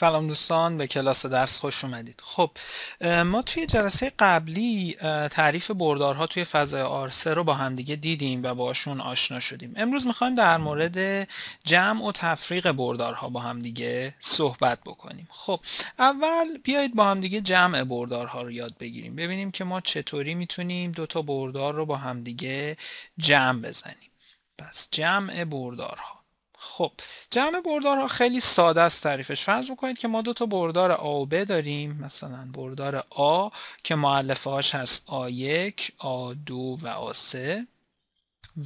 سلام دوستان به کلاس درس خوش اومدید خب ما توی جلسه قبلی تعریف بردارها توی فضای آرسه رو با همدیگه دیدیم و باشون آشنا شدیم امروز میخوایم در مورد جمع و تفریق بردارها با همدیگه صحبت بکنیم خب اول بیایید با همدیگه جمع بردارها رو یاد بگیریم ببینیم که ما چطوری میتونیم دوتا بردار رو با همدیگه جمع بزنیم پس جمع بردارها خب جمع بردار ها خیلی ساده است تعریفش فرض میکنید که ما دو تا بردار A و B داریم مثلا بردار A که معلفه هاش هست A1, A2 و A3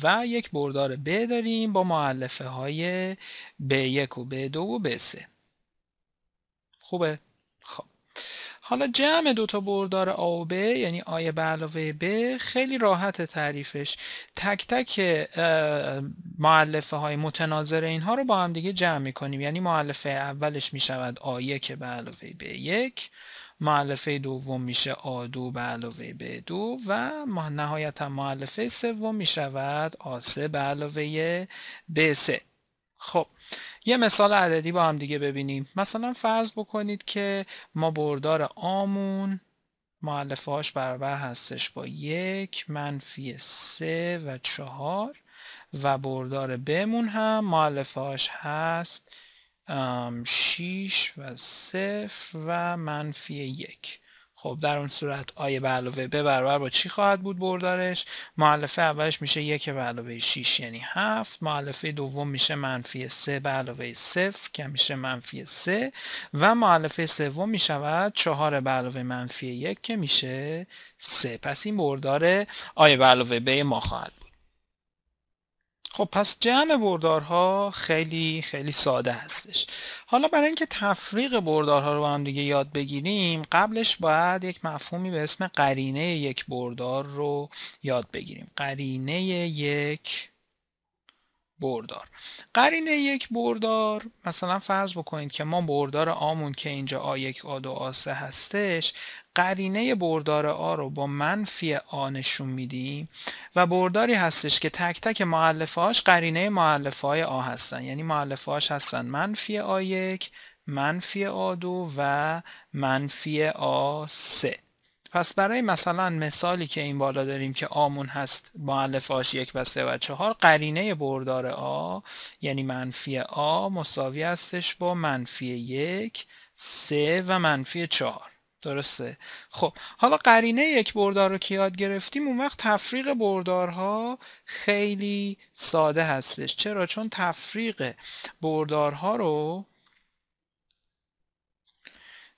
و یک بردار B داریم با معلفه های B1 و B2 و B3 خوبه حالا جمع دوتا بردار A و B یعنی آیه به علاوه B خیلی راحت تعریفش تک تک معلفه های متناظر اینها رو با هم دیگه جمع میکنیم یعنی معلفه اولش میشود A1 به علاوه B1 معلفه دوم میشه A2 به علاوه B2 و نهایتا معلفه سوم میشود A3 به علاوه B3 خب یه مثال عددی با هم دیگه ببینیم مثلا فرض بکنید که ما بردار آمون معلفه هاش برابر هستش با یک منفی سه و چهار و بردار بمون هم معلفه هاش هست 6 و صفر و منفی یک خب در اون صورت آیه به علاوه به برابر با چی خواهد بود بردارش معلفه اولش میشه یک به علاوه 6 یعنی 7 معلفه دوم میشه منفی 3 به علاوه 0 که میشه منفی 3 و معلفه سوم میشود 4 به علاوه منفی 1 که میشه 3 پس این بردار آیه به علاوه به ما خواهد بود خب پس جمع بردارها خیلی خیلی ساده هستش حالا برای اینکه تفریق بردارها رو با هم دیگه یاد بگیریم قبلش باید یک مفهومی به اسم قرینه یک بردار رو یاد بگیریم قرینه یک بردار قرینه یک بردار مثلا فرض بکنید که ما بردار آمون که اینجا آ یک آ دو آ سه هستش قرینه بردار آ رو با منفی آ نشون میدیم و برداری هستش که تک تک معلفهاش قرینه معلفه های آ هستن یعنی معلفه هستن منفی آ یک منفی آ2 و منفی آ3 پس برای مثلا مثالی که این بالا داریم که آمون هست با الفاش یک و سه و چهار قرینه بردار آ یعنی منفی آ مساوی هستش با منفی یک سه و منفی چهار درسته خب حالا قرینه یک بردار رو که یاد گرفتیم اون وقت تفریق بردارها خیلی ساده هستش چرا چون تفریق بردارها رو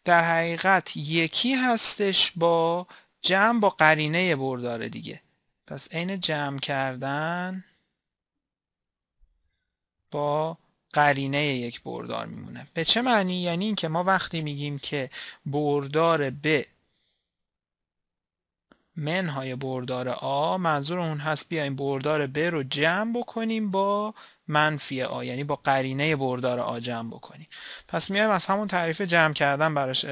در حقیقت یکی هستش با جمع با قرینه بردار دیگه پس عین جمع کردن با قرینه یک بردار میمونه به چه معنی یعنی اینکه ما وقتی میگیم که بردار به منهای بردار آ منظور اون هست بیایم بردار ب رو جمع بکنیم با منفی آ یعنی با قرینه بردار آ جمع بکنیم پس میایم از همون تعریف جمع کردن براش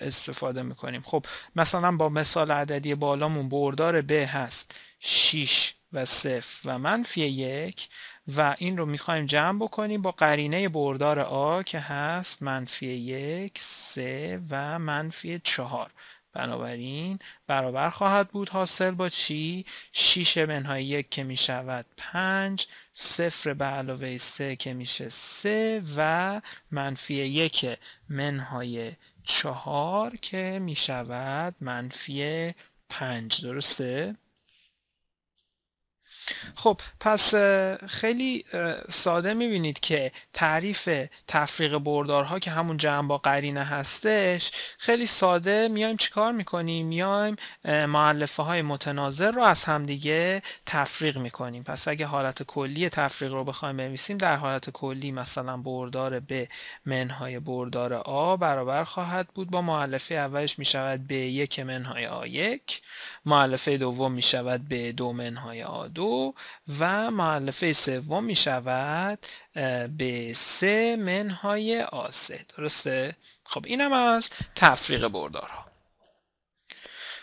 استفاده میکنیم خب مثلا با مثال عددی بالامون بردار ب هست 6 و 0 و منفی یک و این رو میخوایم جمع بکنیم با قرینه بردار آ که هست منفی یک سه و منفی چهار بنابراین برابر خواهد بود حاصل با چی؟ 6 منهای یک که می شود 5 صفر به علاوه 3 که میشه 3 و منفی یک منهای 4 که می شود منفی 5 درسته؟ خب پس خیلی ساده میبینید که تعریف تفریق بردارها که همون جمع با قرینه هستش خیلی ساده میایم چیکار میکنیم میایم معلفه های متناظر رو از همدیگه تفریق میکنیم پس اگه حالت کلی تفریق رو بخوایم بنویسیم در حالت کلی مثلا بردار به منهای بردار آ برابر خواهد بود با معلفه اولش میشود به یک منهای آ یک معلفه دوم میشود به دو منهای آ دو و معلفه سوم می شود به سه منهای آسه درسته؟ خب اینم از تفریق ها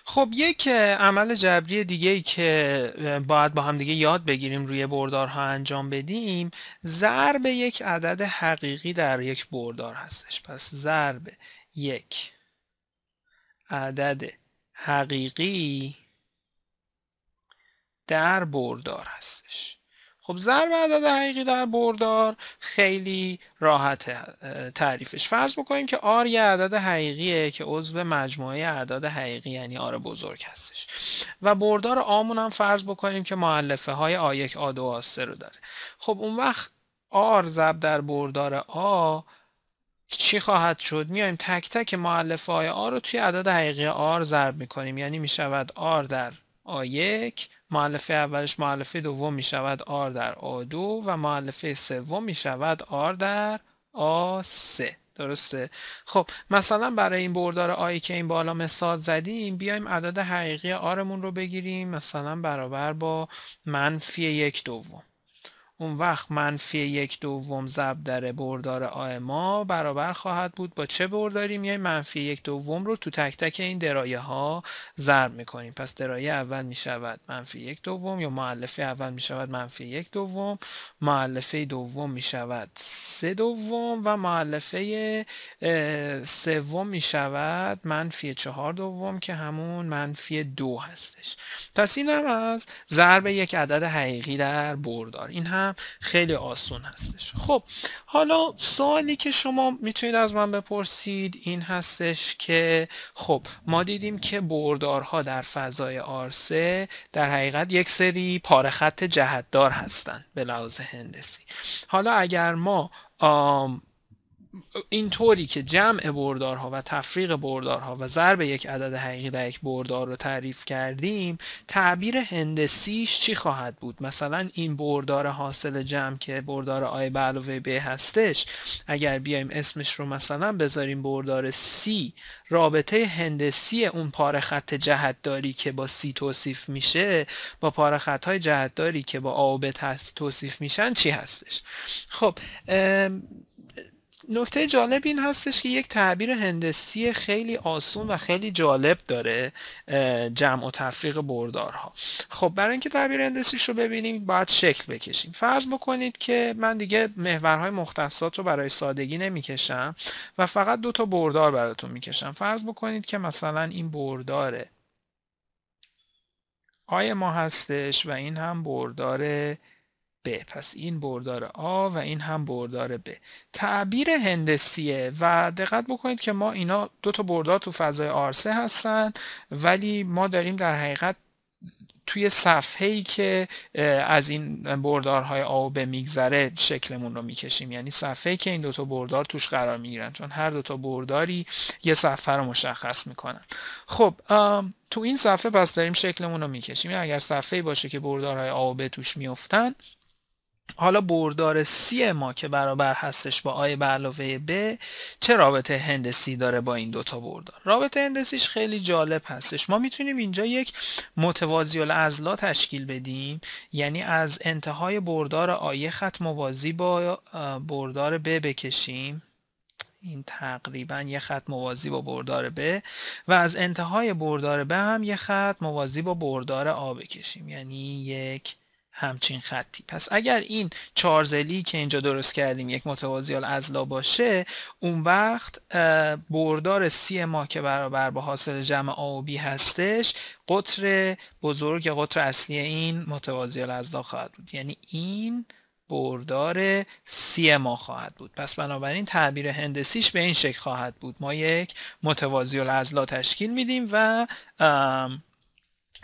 خب یک عمل جبری دیگه ای که باید با هم دیگه یاد بگیریم روی بردارها انجام بدیم ضرب یک عدد حقیقی در یک بردار هستش پس ضرب یک عدد حقیقی در بردار هستش خب ضرب عدد حقیقی در بردار خیلی راحت تعریفش فرض بکنیم که آر یه عدد حقیقیه که عضو مجموعه اعداد حقیقی یعنی آر بزرگ هستش و بردار آمون هم فرض بکنیم که معلفه های آ یک آ2 رو داره خب اون وقت آر ضرب در بردار آ چی خواهد شد میایم تک تک معلفه های آ رو توی عدد حقیقی آر ضرب میکنیم یعنی میشود آر در آ معلفه اولش معلفه دوم می شود آر در آ 2 و معلفه سوم می شود آر در A3 درسته خب مثلا برای این بردار آی که این بالا مثال زدیم بیایم عدد حقیقی آرمون رو بگیریم مثلا برابر با منفی یک دوم اون وقت منفی یک دوم ضرب در بردار ما برابر خواهد بود با چه برداری میای منفی یک دوم رو تو تک تک این درایه ها ضرب میکنیم پس درایه اول میشود منفی یک دوم یا معلفه اول میشود منفی یک دوم معلفه دوم میشود سه دوم و معلفه سوم میشود منفی چهار دوم که همون منفی دو هستش پس این هم از ضرب یک عدد حقیقی در بردار این هم خیلی آسون هستش خب حالا سوالی که شما میتونید از من بپرسید این هستش که خب ما دیدیم که بردارها در فضای آرسه در حقیقت یک سری پاره خط جهتدار هستند به لحاظ هندسی حالا اگر ما اینطوری که جمع بردارها و تفریق بردارها و ضرب یک عدد حقیقی در یک بردار رو تعریف کردیم تعبیر هندسیش چی خواهد بود مثلا این بردار حاصل جمع که بردار آی به علاوه ب هستش اگر بیایم اسمش رو مثلا بذاریم بردار سی رابطه هندسی اون پاره خط جهتداری که با سی توصیف میشه با پاره خط های جهتداری که با آ و ب توصیف میشن چی هستش خب نکته جالب این هستش که یک تعبیر هندسی خیلی آسون و خیلی جالب داره جمع و تفریق بردارها خب برای اینکه تعبیر هندسیش رو ببینیم باید شکل بکشیم فرض بکنید که من دیگه محورهای مختصات رو برای سادگی نمیکشم و فقط دو تا بردار براتون میکشم فرض بکنید که مثلا این برداره آی ما هستش و این هم بردار ب پس این بردار آ و این هم بردار ب تعبیر هندسیه و دقت بکنید که ما اینا دو تا بردار تو فضای آرسه هستن ولی ما داریم در حقیقت توی صفحه ای که از این بردارهای آ و ب میگذره شکلمون رو میکشیم یعنی صفحه که این دوتا بردار توش قرار میگیرن چون هر دوتا برداری یه صفحه رو مشخص میکنن خب تو این صفحه پس داریم شکلمون رو میکشیم یعنی اگر صفحه باشه که بردارهای آ و ب توش میفتن حالا بردار سی ما که برابر هستش با آی به علاوه ب چه رابطه هندسی داره با این دوتا بردار رابطه هندسیش خیلی جالب هستش ما میتونیم اینجا یک متوازی الازلا تشکیل بدیم یعنی از انتهای بردار آی خط موازی با بردار ب بکشیم این تقریبا یه خط موازی با بردار ب و از انتهای بردار ب هم یه خط موازی با بردار آ بکشیم یعنی یک همچین خطی پس اگر این چارزلی که اینجا درست کردیم یک متوازیال ازلا باشه اون وقت بردار سی ما که برابر با حاصل جمع A و هستش قطر بزرگ یا قطر اصلی این متوازیال ازلا خواهد بود یعنی این بردار سی ما خواهد بود پس بنابراین تعبیر هندسیش به این شکل خواهد بود ما یک متوازی الازلا تشکیل میدیم و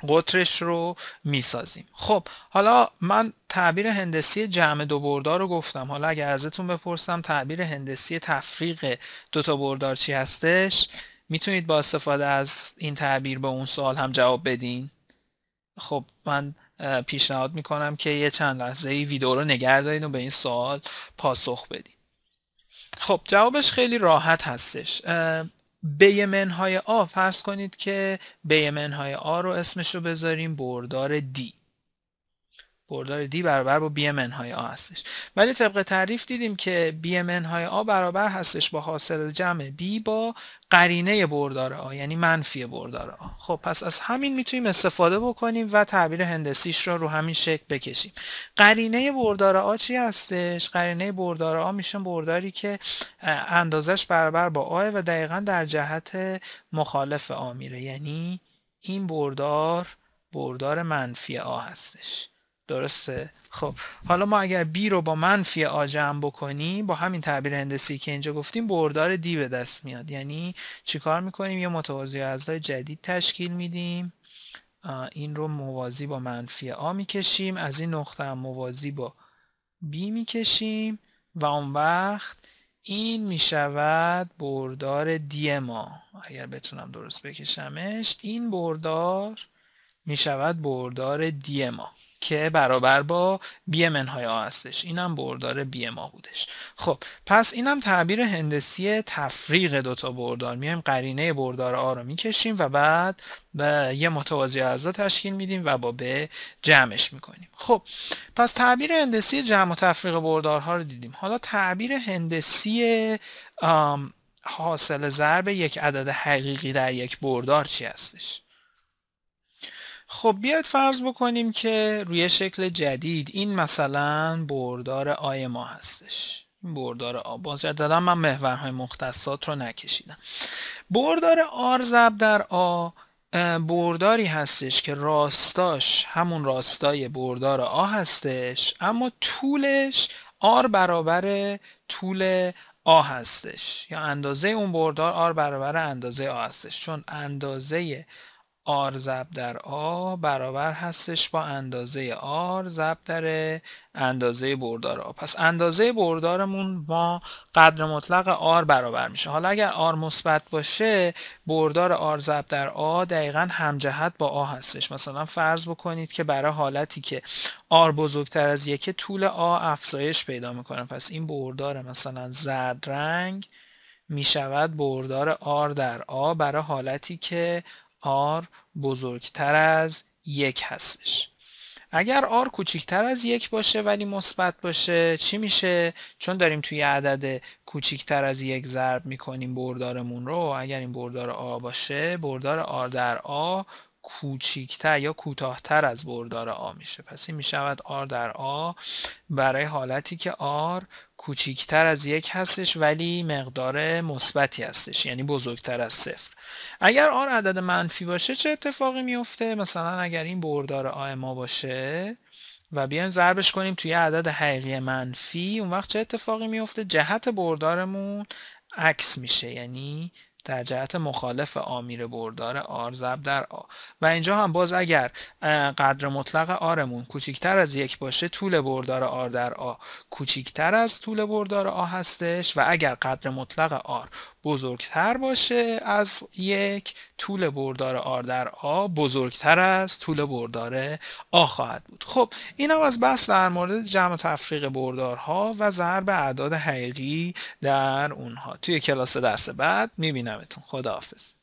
قطرش رو میسازیم خب حالا من تعبیر هندسی جمع دو بردار رو گفتم حالا اگر ازتون بپرسم تعبیر هندسی تفریق دو تا بردار چی هستش میتونید با استفاده از این تعبیر به اون سوال هم جواب بدین خب من پیشنهاد میکنم که یه چند لحظه ای ویدیو رو نگه و به این سوال پاسخ بدین خب جوابش خیلی راحت هستش بیمن های آ فرض کنید که بیمن های آ رو اسمش رو بذاریم بردار دی. بردار دی برابر با بی ام های آ هستش ولی طبق تعریف دیدیم که بی ام های آ برابر هستش با حاصل جمع بی با قرینه بردار آ یعنی منفی بردار آ خب پس از همین میتونیم استفاده بکنیم و تعبیر هندسیش را رو همین شکل بکشیم قرینه بردار آ چی هستش قرینه بردار آ میشه برداری که اندازش برابر با آ و دقیقا در جهت مخالف آ میره یعنی این بردار بردار منفی آ هستش درسته خب حالا ما اگر بی رو با منفی آ جمع بکنیم با همین تعبیر هندسی که اینجا گفتیم بردار دی به دست میاد یعنی چیکار میکنیم یه متوازی اعضای جدید تشکیل میدیم این رو موازی با منفی آ میکشیم از این نقطه هم موازی با بی میکشیم و اون وقت این میشود بردار دی ما اگر بتونم درست بکشمش این بردار میشود بردار دی ما که برابر با بی منهای آ هستش اینم بردار بی ما بودش خب پس اینم تعبیر هندسی تفریق دوتا بردار میایم قرینه بردار آ رو میکشیم و بعد به یه متوازی اعضا تشکیل میدیم و با به جمعش میکنیم خب پس تعبیر هندسی جمع و تفریق بردارها رو دیدیم حالا تعبیر هندسی حاصل ضرب یک عدد حقیقی در یک بردار چی هستش خب بیاید فرض بکنیم که روی شکل جدید این مثلا بردار آی ما هستش این بردار آ باز دادم من محورهای مختصات رو نکشیدم بردار آر زب در آ برداری هستش که راستاش همون راستای بردار آ هستش اما طولش آر برابر طول آ هستش یا اندازه اون بردار آر برابر اندازه آ هستش چون اندازه آر زب در آ برابر هستش با اندازه آر زب در اندازه بردار آ پس اندازه بردارمون با قدر مطلق آر برابر میشه حالا اگر آر مثبت باشه بردار آر زب در آ دقیقا همجهت با آ هستش مثلا فرض بکنید که برای حالتی که آر بزرگتر از یک طول آ افزایش پیدا میکنه پس این بردار مثلا زرد رنگ میشود بردار آر در آ برای حالتی که آر بزرگتر از یک هستش اگر آر کوچکتر از یک باشه ولی مثبت باشه چی میشه چون داریم توی عدد کوچکتر از یک ضرب میکنیم بردارمون رو اگر این بردار آ باشه بردار آر در آ کوچیکتر یا کوتاهتر از بردار آ میشه پس این میشود آر در آ برای حالتی که آر کوچیکتر از یک هستش ولی مقدار مثبتی هستش یعنی بزرگتر از صفر اگر آر عدد منفی باشه چه اتفاقی میفته مثلا اگر این بردار آ ما باشه و بیایم ضربش کنیم توی عدد حقیقی منفی اون وقت چه اتفاقی میفته جهت بردارمون عکس میشه یعنی در جهت مخالف آمیر بردار آر ضرب در آ و اینجا هم باز اگر قدر مطلق آرمون کوچیکتر از یک باشه طول بردار آر در آ کوچیکتر از طول بردار آ هستش و اگر قدر مطلق آر بزرگتر باشه از یک طول بردار آر در آ بزرگتر از طول بردار آ خواهد بود خب این هم از بحث در مورد جمع تفریق بردارها و ضرب اعداد حقیقی در اونها توی کلاس درس بعد میبینمتون خداحافظ